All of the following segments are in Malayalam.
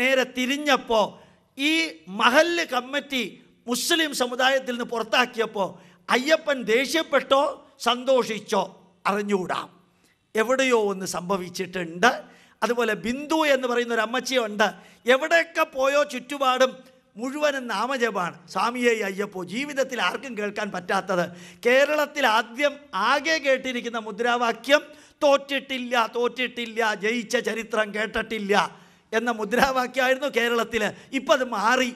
നേരെ തിരിഞ്ഞപ്പോൾ ഈ മഹല്ല് കമ്മിറ്റി മുസ്ലിം സമുദായത്തിൽ നിന്ന് പുറത്താക്കിയപ്പോൾ അയ്യപ്പൻ ദേഷ്യപ്പെട്ടോ സന്തോഷിച്ചോ അറിഞ്ഞുകൂടാം എവിടെയോ ഒന്ന് സംഭവിച്ചിട്ടുണ്ട് അതുപോലെ ബിന്ദു എന്ന് പറയുന്ന ഒരു അമ്മച്ചിയുണ്ട് എവിടെയൊക്കെ പോയോ ചുറ്റുപാടും മുഴുവനും നാമജപാണ് സ്വാമിയെ അയ്യപ്പോ ജീവിതത്തിൽ ആർക്കും കേൾക്കാൻ പറ്റാത്തത് കേരളത്തിൽ ആദ്യം ആകെ കേട്ടിരിക്കുന്ന മുദ്രാവാക്യം തോറ്റിട്ടില്ല തോറ്റിട്ടില്ല ജയിച്ച ചരിത്രം കേട്ടിട്ടില്ല എന്ന മുദ്രാവാക്യമായിരുന്നു കേരളത്തിൽ ഇപ്പം അത് മാറി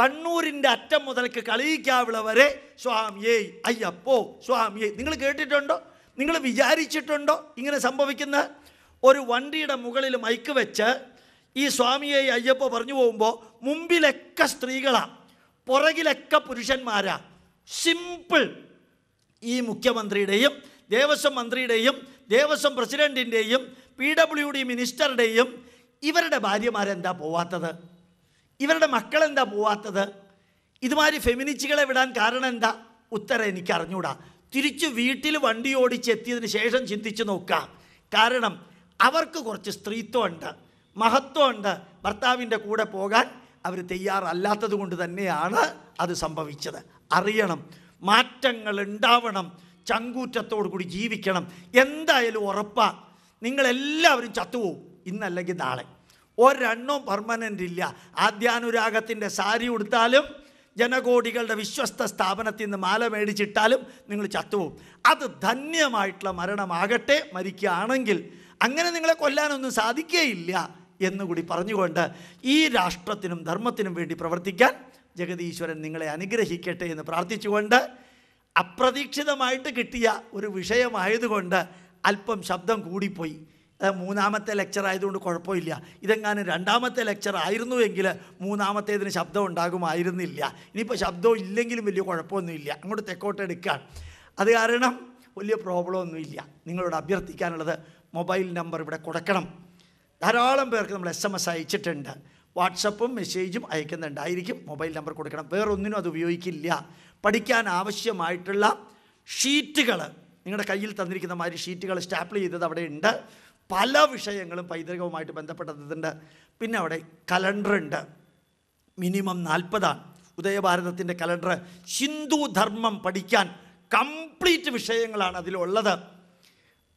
കണ്ണൂരിൻ്റെ അറ്റം മുതൽക്ക് കളിയിക്കാവിള വരെ സ്വാമിയേ അയ്യപ്പോ സ്വാമിയേ നിങ്ങൾ കേട്ടിട്ടുണ്ടോ നിങ്ങൾ വിചാരിച്ചിട്ടുണ്ടോ ഇങ്ങനെ സംഭവിക്കുന്ന ഒരു വണ്ടിയുടെ മുകളിൽ മൈക്ക് വെച്ച് ഈ സ്വാമിയെ അയ്യപ്പോ പറഞ്ഞു പോകുമ്പോൾ മുമ്പിലൊക്കെ സ്ത്രീകളാണ് പുറകിലൊക്കെ പുരുഷന്മാരാ സിമ്പിൾ ഈ മുഖ്യമന്ത്രിയുടെയും ദേവസ്വം മന്ത്രിയുടെയും ദേവസ്വം പ്രസിഡൻറ്റിൻ്റെയും പി ഡബ്ല്യു ഡി മിനിസ്റ്ററുടെയും ഇവരുടെ ഭാര്യമാരെന്താ പോവാത്തത് ഇവരുടെ മക്കളെന്താ പോവാത്തത് ഇതുമാതിരി ഫെമിനിസ്റ്റുകളെ വിടാൻ കാരണം എന്താ ഉത്തരം എനിക്ക് അറിഞ്ഞൂടാ തിരിച്ചു വീട്ടിൽ വണ്ടി ഓടിച്ചെത്തിയതിന് ശേഷം ചിന്തിച്ചു നോക്കാം കാരണം അവർക്ക് കുറച്ച് സ്ത്രീത്വമുണ്ട് മഹത്വമുണ്ട് ഭർത്താവിൻ്റെ കൂടെ പോകാൻ അവർ തയ്യാറല്ലാത്തത് കൊണ്ട് തന്നെയാണ് അത് സംഭവിച്ചത് അറിയണം മാറ്റങ്ങൾ ഉണ്ടാവണം ചങ്കൂറ്റത്തോടു കൂടി ജീവിക്കണം എന്തായാലും ഉറപ്പാണ് നിങ്ങളെല്ലാവരും ചത്തുപോകും ഇന്നല്ലെങ്കിൽ നാളെ ഒരെണ്ണവും പെർമനൻ്റ് ഇല്ല ആദ്യാനുരാഗത്തിൻ്റെ സാരി ഉടുത്താലും ജനകോടികളുടെ വിശ്വസ്ത സ്ഥാപനത്തിൽ നിന്ന് മാല മേടിച്ചിട്ടാലും നിങ്ങൾ ചത്തുപോകും അത് ധന്യമായിട്ടുള്ള മരണമാകട്ടെ മരിക്കുകയാണെങ്കിൽ അങ്ങനെ നിങ്ങളെ കൊല്ലാനൊന്നും സാധിക്കുകയില്ല എന്നുകൂടി പറഞ്ഞുകൊണ്ട് ഈ രാഷ്ട്രത്തിനും ധർമ്മത്തിനും വേണ്ടി പ്രവർത്തിക്കാൻ ജഗതീശ്വരൻ നിങ്ങളെ അനുഗ്രഹിക്കട്ടെ എന്ന് പ്രാർത്ഥിച്ചുകൊണ്ട് അപ്രതീക്ഷിതമായിട്ട് കിട്ടിയ ഒരു വിഷയമായതുകൊണ്ട് അല്പം ശബ്ദം കൂടിപ്പോയി മൂന്നാമത്തെ ലെക്ചർ ആയതുകൊണ്ട് കുഴപ്പമില്ല ഇതെങ്ങാനും രണ്ടാമത്തെ ലെക്ചർ ആയിരുന്നുവെങ്കിൽ മൂന്നാമത്തേതിന് ശബ്ദം ഉണ്ടാകുമായിരുന്നില്ല ഇനിയിപ്പോൾ ശബ്ദം ഇല്ലെങ്കിലും വലിയ കുഴപ്പമൊന്നുമില്ല അങ്ങോട്ട് തെക്കോട്ട് എടുക്കാൻ അത് കാരണം വലിയ പ്രോബ്ലമൊന്നുമില്ല നിങ്ങളോട് അഭ്യർത്ഥിക്കാനുള്ളത് മൊബൈൽ നമ്പർ ഇവിടെ കൊടുക്കണം ധാരാളം പേർക്ക് നമ്മൾ എസ് എം എസ് അയച്ചിട്ടുണ്ട് വാട്സപ്പും മെസ്സേജും അയക്കുന്നുണ്ടായിരിക്കും മൊബൈൽ നമ്പർ കൊടുക്കണം വേറൊന്നിനും അത് ഉപയോഗിക്കില്ല പഠിക്കാൻ ആവശ്യമായിട്ടുള്ള ഷീറ്റുകൾ നിങ്ങളുടെ കയ്യിൽ തന്നിരിക്കുന്ന മാതിരി ഷീറ്റുകൾ സ്റ്റാപ്പിൾ ചെയ്തത് അവിടെ ഉണ്ട് പല വിഷയങ്ങളും പൈതൃകവുമായിട്ട് ബന്ധപ്പെട്ടതുണ്ട് പിന്നെ അവിടെ കലണ്ടറുണ്ട് മിനിമം നാൽപ്പതാണ് ഉദയഭാരതത്തിൻ്റെ കലണ്ടർ ഹിന്ദു ധർമ്മം പഠിക്കാൻ കംപ്ലീറ്റ് വിഷയങ്ങളാണ് അതിലുള്ളത്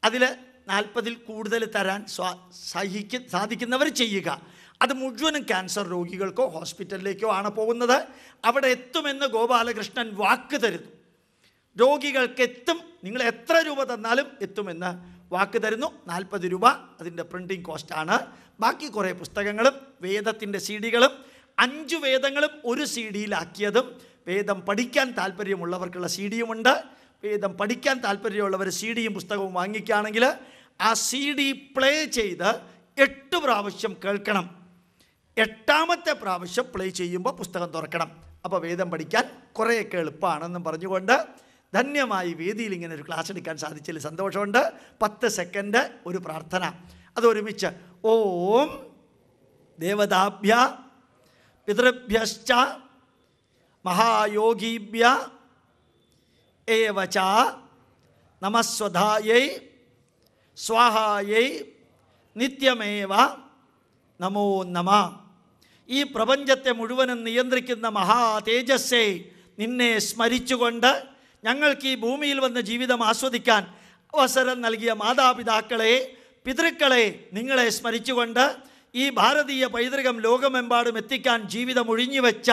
അതിൽ നാൽപ്പതിൽ കൂടുതൽ തരാൻ സ്വാ സഹിക്ക സാധിക്കുന്നവർ ചെയ്യുക അത് മുഴുവനും ക്യാൻസർ രോഗികൾക്കോ ഹോസ്പിറ്റലിലേക്കോ ആണ് പോകുന്നത് അവിടെ എത്തുമെന്ന് ഗോപാലകൃഷ്ണൻ വാക്ക് തരുന്നു രോഗികൾക്ക് എത്തും നിങ്ങൾ എത്ര രൂപ തന്നാലും എത്തുമെന്ന് വാക്ക് തരുന്നു നാൽപ്പത് രൂപ അതിൻ്റെ പ്രിൻറ്റിങ് കോസ്റ്റാണ് ബാക്കി കുറേ പുസ്തകങ്ങളും വേദത്തിൻ്റെ സി ഡികളും അഞ്ച് വേദങ്ങളും ഒരു സി ഡിയിലാക്കിയതും വേദം പഠിക്കാൻ താല്പര്യമുള്ളവർക്കുള്ള സി ഡിയുമുണ്ട് വേദം പഠിക്കാൻ താല്പര്യമുള്ളവർ സി ഡിയും പുസ്തകവും വാങ്ങിക്കുകയാണെങ്കിൽ ആ സി ഡി പ്ലേ ചെയ്ത് എട്ട് പ്രാവശ്യം കേൾക്കണം എട്ടാമത്തെ പ്രാവശ്യം പ്ലേ ചെയ്യുമ്പോൾ പുസ്തകം തുറക്കണം അപ്പോൾ വേദം പഠിക്കാൻ കുറേയൊക്കെ എളുപ്പമാണെന്നും പറഞ്ഞുകൊണ്ട് ധന്യമായി വേദിയിൽ ഇങ്ങനെ ഒരു ക്ലാസ് എടുക്കാൻ സാധിച്ചതിൽ സന്തോഷമുണ്ട് പത്ത് സെക്കൻഡ് ഒരു പ്രാർത്ഥന അതൊരുമിച്ച് ഓം ദേവതാഭ്യ പിതൃഭ്യശ്ച മഹായോഗീഭ്യ ഏവച നമസ്വധായൈ സ്വാഹായൈ നിത്യമേവ നമോ നമ ഈ പ്രപഞ്ചത്തെ മുഴുവനും നിയന്ത്രിക്കുന്ന മഹാതേജസ്സെ നിന്നെ സ്മരിച്ചുകൊണ്ട് ഞങ്ങൾക്ക് ഈ ഭൂമിയിൽ വന്ന് ജീവിതം ആസ്വദിക്കാൻ അവസരം നൽകിയ മാതാപിതാക്കളെ പിതൃക്കളെ നിങ്ങളെ സ്മരിച്ചുകൊണ്ട് ഈ ഭാരതീയ പൈതൃകം ലോകമെമ്പാടും എത്തിക്കാൻ ജീവിതം ഒഴിഞ്ഞുവെച്ച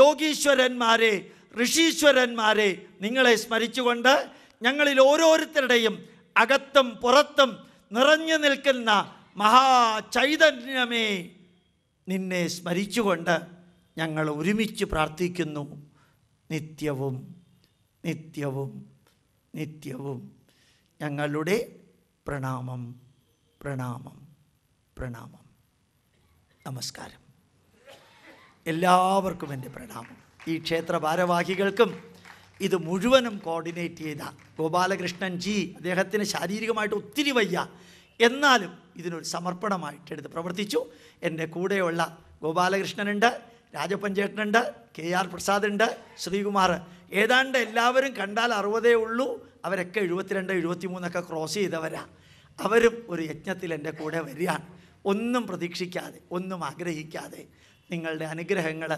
യോഗീശ്വരന്മാരെ ഋഷീശ്വരന്മാരെ നിങ്ങളെ സ്മരിച്ചുകൊണ്ട് ഞങ്ങളിൽ ഓരോരുത്തരുടെയും അകത്തും പുറത്തും നിറഞ്ഞു നിൽക്കുന്ന മഹാചൈതന്യമേ നിന്നെ സ്മരിച്ചുകൊണ്ട് ഞങ്ങൾ ഒരുമിച്ച് പ്രാർത്ഥിക്കുന്നു നിത്യവും നിത്യവും നിത്യവും ഞങ്ങളുടെ പ്രണാമം പ്രണാമം പ്രണാമം നമസ്കാരം എല്ലാവർക്കും എൻ്റെ പ്രണാമം ഈ ക്ഷേത്ര ഭാരവാഹികൾക്കും ഇത് മുഴുവനും കോർഡിനേറ്റ് ചെയ്ത ഗോപാലകൃഷ്ണൻ ജി അദ്ദേഹത്തിന് ശാരീരികമായിട്ട് ഒത്തിരി വയ്യ എന്നാലും ഇതിനൊരു സമർപ്പണമായിട്ട് എടുത്ത് പ്രവർത്തിച്ചു എൻ്റെ കൂടെയുള്ള ഗോപാലകൃഷ്ണനുണ്ട് രാജപ്പൻ ചേട്ടനുണ്ട് കെ ആർ പ്രസാദ് ഉണ്ട് ശ്രീകുമാർ ഏതാണ്ട് എല്ലാവരും കണ്ടാൽ അറുപതേ ഉള്ളൂ അവരൊക്കെ എഴുപത്തിരണ്ട് എഴുപത്തിമൂന്നൊക്കെ ക്രോസ് ചെയ്തവരാ അവരും ഒരു യജ്ഞത്തിൽ എൻ്റെ കൂടെ വരികയാണ് ഒന്നും പ്രതീക്ഷിക്കാതെ ഒന്നും ആഗ്രഹിക്കാതെ നിങ്ങളുടെ അനുഗ്രഹങ്ങൾ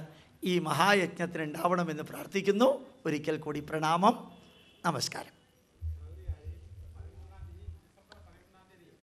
ഈ മഹായജ്ഞത്തിനുണ്ടാവണമെന്ന് പ്രാർത്ഥിക്കുന്നു ഒരിക്കൽ കൂടി പ്രണാമം നമസ്കാരം